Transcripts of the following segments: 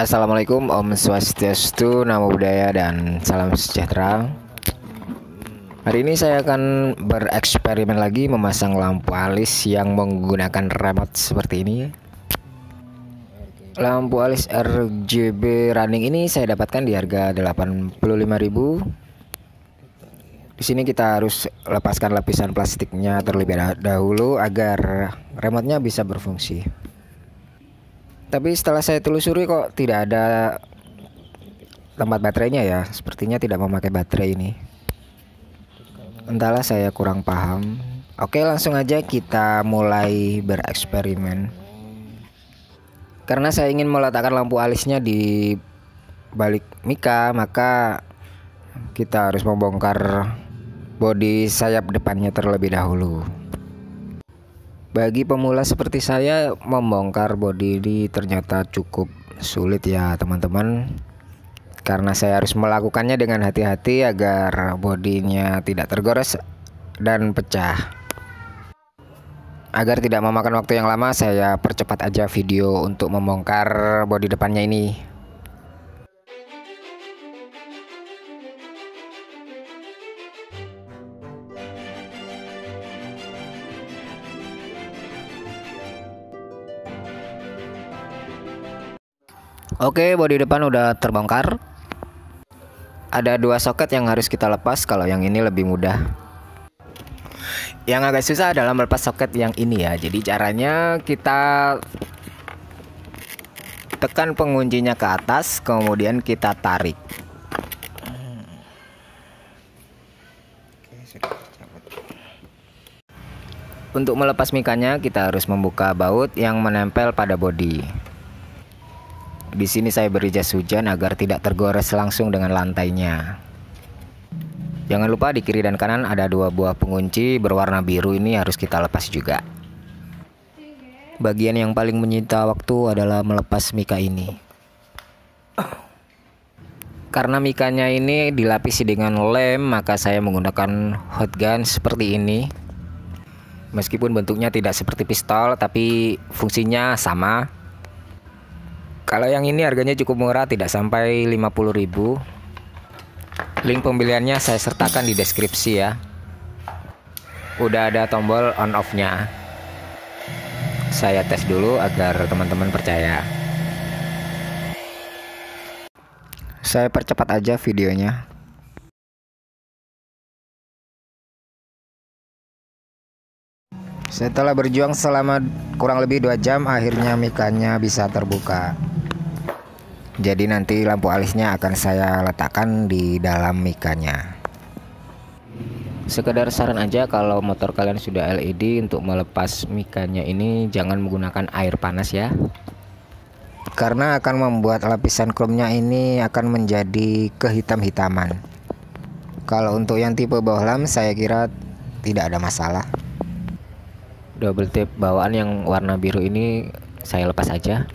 Assalamualaikum Om Swastiastu, Namo Buddhaya dan salam sejahtera. Hari ini saya akan bereksperimen lagi memasang lampu alis yang menggunakan remote seperti ini. Lampu alis RGB running ini saya dapatkan di harga 85.000. Di sini kita harus lepaskan lapisan plastiknya terlebih dahulu agar remote-nya bisa berfungsi tapi setelah saya telusuri kok tidak ada tempat baterainya ya sepertinya tidak memakai baterai ini entahlah saya kurang paham oke langsung aja kita mulai bereksperimen karena saya ingin meletakkan lampu alisnya di balik Mika maka kita harus membongkar bodi sayap depannya terlebih dahulu bagi pemula seperti saya membongkar body ini ternyata cukup sulit ya teman-teman Karena saya harus melakukannya dengan hati-hati agar bodinya tidak tergores dan pecah Agar tidak memakan waktu yang lama saya percepat aja video untuk membongkar body depannya ini Oke, bodi depan udah terbongkar. Ada dua soket yang harus kita lepas kalau yang ini lebih mudah. Yang agak susah adalah melepas soket yang ini ya. Jadi caranya kita tekan penguncinya ke atas, kemudian kita tarik. Untuk melepas mikanya, kita harus membuka baut yang menempel pada bodi. Di sini saya beri jas hujan agar tidak tergores langsung dengan lantainya. Jangan lupa di kiri dan kanan ada dua buah pengunci berwarna biru ini harus kita lepas juga. Bagian yang paling menyita waktu adalah melepas mika ini. Karena mikanya ini dilapisi dengan lem, maka saya menggunakan hot gun seperti ini. Meskipun bentuknya tidak seperti pistol, tapi fungsinya sama. Kalau yang ini harganya cukup murah, tidak sampai 50.000. Link pembeliannya saya sertakan di deskripsi ya. Udah ada tombol on off-nya. Saya tes dulu agar teman-teman percaya. Saya percepat aja videonya. Setelah berjuang selama kurang lebih 2 jam, akhirnya mikanya bisa terbuka. Jadi nanti lampu alisnya akan saya letakkan di dalam mikanya. Sekedar saran aja kalau motor kalian sudah LED untuk melepas mikanya ini jangan menggunakan air panas ya. Karena akan membuat lapisan kromnya ini akan menjadi kehitam-hitaman. Kalau untuk yang tipe bawah saya kira tidak ada masalah. Double tip bawaan yang warna biru ini saya lepas aja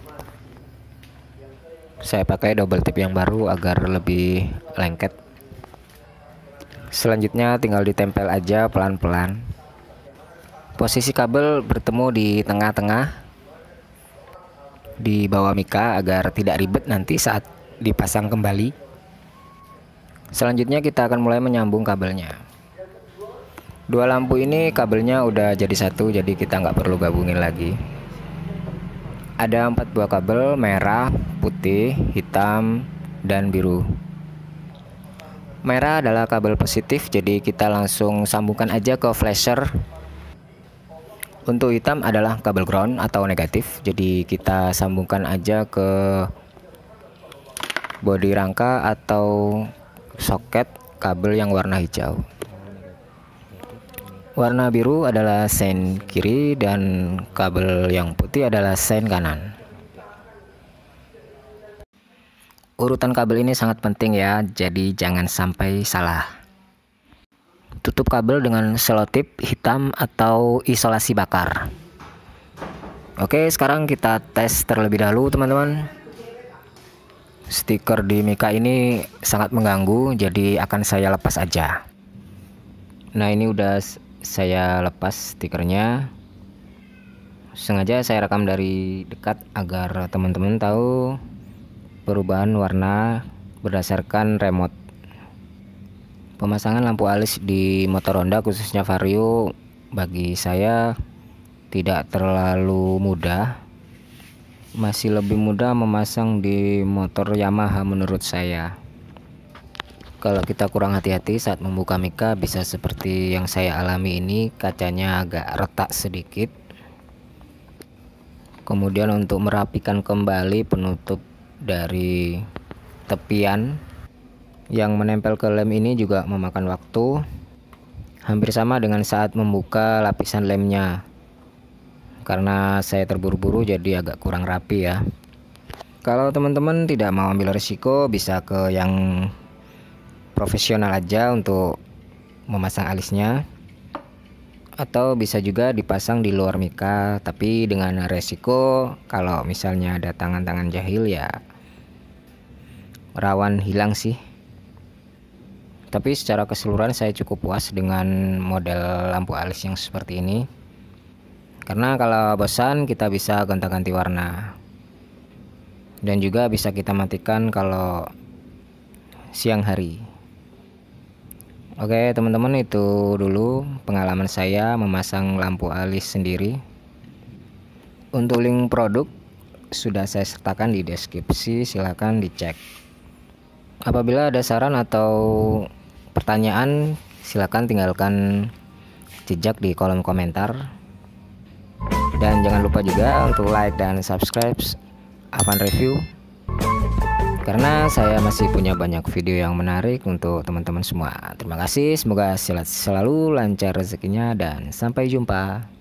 saya pakai double tip yang baru agar lebih lengket selanjutnya tinggal ditempel aja pelan-pelan posisi kabel bertemu di tengah-tengah di bawah mika agar tidak ribet nanti saat dipasang kembali selanjutnya kita akan mulai menyambung kabelnya dua lampu ini kabelnya udah jadi satu jadi kita nggak perlu gabungin lagi ada empat buah kabel merah, putih, hitam, dan biru. Merah adalah kabel positif, jadi kita langsung sambungkan aja ke flasher. Untuk hitam adalah kabel ground atau negatif, jadi kita sambungkan aja ke body rangka atau soket kabel yang warna hijau. Warna biru adalah sein kiri dan kabel yang putih adalah sein kanan. Urutan kabel ini sangat penting ya, jadi jangan sampai salah. Tutup kabel dengan selotip hitam atau isolasi bakar. Oke, sekarang kita tes terlebih dahulu teman-teman. Stiker di Mika ini sangat mengganggu, jadi akan saya lepas aja. Nah, ini udah saya lepas stikernya sengaja saya rekam dari dekat agar teman-teman tahu perubahan warna berdasarkan remote pemasangan lampu alis di motor Honda khususnya Vario bagi saya tidak terlalu mudah masih lebih mudah memasang di motor Yamaha menurut saya kalau kita kurang hati-hati saat membuka mika bisa seperti yang saya alami ini kacanya agak retak sedikit kemudian untuk merapikan kembali penutup dari tepian yang menempel ke lem ini juga memakan waktu hampir sama dengan saat membuka lapisan lemnya karena saya terburu-buru jadi agak kurang rapi ya kalau teman-teman tidak mau ambil resiko bisa ke yang profesional aja untuk memasang alisnya atau bisa juga dipasang di luar mika tapi dengan resiko kalau misalnya ada tangan-tangan jahil ya rawan hilang sih tapi secara keseluruhan saya cukup puas dengan model lampu alis yang seperti ini karena kalau bosan kita bisa gonta-ganti warna dan juga bisa kita matikan kalau siang hari Oke teman-teman itu dulu pengalaman saya memasang lampu alis sendiri Untuk link produk sudah saya sertakan di deskripsi silahkan dicek Apabila ada saran atau pertanyaan silahkan tinggalkan jejak di kolom komentar Dan jangan lupa juga untuk like dan subscribe Avan Review karena saya masih punya banyak video yang menarik untuk teman-teman semua. Terima kasih, semoga selalu, lancar rezekinya, dan sampai jumpa.